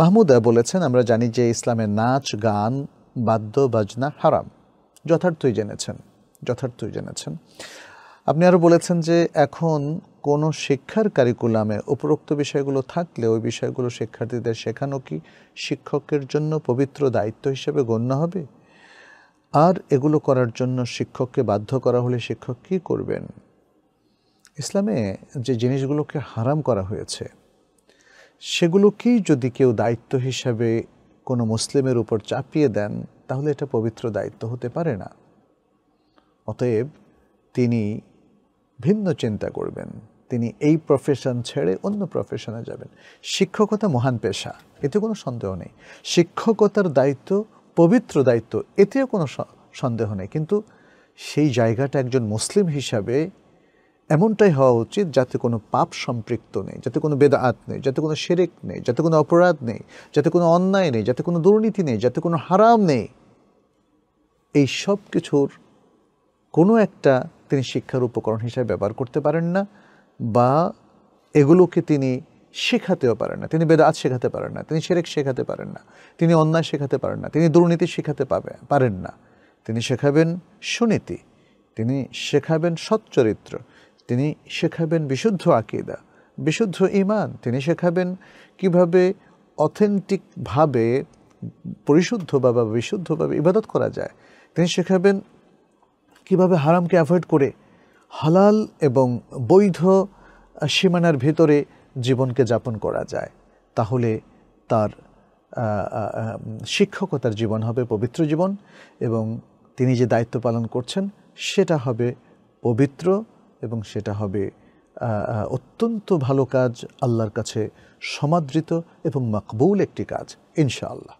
মাহমুদা বলেছেন আমরা জানি যে ইসলামে নাচ গান বাদ্য বাজনা হারাম যথার্থই জেনেছেন যথার্থই জেনেছেন আপনি আরও বলেছেন যে এখন কোনো শিক্ষার কারিকুলামে উপরোক্ত বিষয়গুলো থাকলে ওই বিষয়গুলো শিক্ষার্থীদের শেখানো কি শিক্ষকের জন্য পবিত্র দায়িত্ব হিসেবে গণ্য হবে আর এগুলো করার জন্য শিক্ষককে বাধ্য করা হলে শিক্ষক কী করবেন ইসলামে যে জিনিসগুলোকে হারাম করা হয়েছে সেগুলোকেই যদি কেউ দায়িত্ব হিসাবে কোনো মুসলিমের উপর চাপিয়ে দেন তাহলে এটা পবিত্র দায়িত্ব হতে পারে না অতএব তিনি ভিন্ন চিন্তা করবেন তিনি এই প্রফেশন ছেড়ে অন্য প্রফেশনে যাবেন শিক্ষকতা মহান পেশা এতে কোনো সন্দেহ নেই শিক্ষকতার দায়িত্ব পবিত্র দায়িত্ব এতেও কোনো সন্দেহ নেই কিন্তু সেই জায়গাটা একজন মুসলিম হিসাবে এমনটাই হওয়া উচিত যাতে কোনো পাপ সম্পৃক্ত নেই যাতে কোনো বেদাত নেই যাতে কোনো সেরেক নেই যাতে কোনো অপরাধ নেই যাতে কোনো অন্যায় নেই যাতে কোনো দুর্নীতি নেই যাতে কোনো হারাম নেই এই সব কিছুর কোনো একটা তিনি শিক্ষার উপকরণ হিসাবে ব্যবহার করতে পারেন না বা এগুলোকে তিনি শেখাতেও পারেন না তিনি বেদাত শেখাতে পারেন না তিনি সেরেক শেখাতে পারেন না তিনি অন্যায় শেখাতে পারেন না তিনি দুর্নীতি শেখাতে পাবে পারেন না তিনি শেখাবেন সুনীতি তিনি শেখাবেন সচ্চরিত্র তিনি শেখাবেন বিশুদ্ধ আকিদা বিশুদ্ধ ইমান তিনি শেখাবেন কিভাবে অথেন্টিকভাবে পরিশুদ্ধ বা বিশুদ্ধভাবে ইবাদত করা যায় তিনি শেখাবেন কিভাবে হারামকে অ্যাভয়েড করে হালাল এবং বৈধ সীমানার ভেতরে জীবনকে যাপন করা যায় তাহলে তার শিক্ষকতার জীবন হবে পবিত্র জীবন এবং তিনি যে দায়িত্ব পালন করছেন সেটা হবে পবিত্র এবং সেটা হবে অত্যন্ত ভালো কাজ আল্লাহর কাছে সমাদৃত এবং মকবুল একটি কাজ ইনশাআল্লাহ